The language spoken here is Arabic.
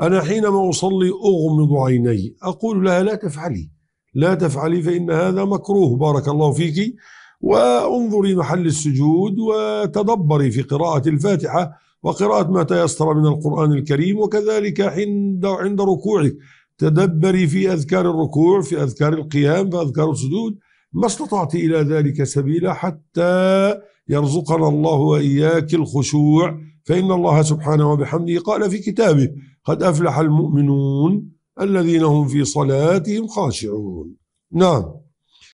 أنا حينما أصلي أغمض عيني أقول لها لا تفعلي لا تفعلي فإن هذا مكروه بارك الله فيك وانظري محل السجود وتدبري في قراءة الفاتحة وقراءة ما تيسر من القرآن الكريم وكذلك عند عند ركوعك تدبري في أذكار الركوع في أذكار القيام في أذكار السجود ما استطعت إلى ذلك سبيلا حتى يرزقنا الله وإياك الخشوع فإن الله سبحانه وبحمده قال في كتابه قد أفلح المؤمنون الذين هم في صلاتهم خاشعون نعم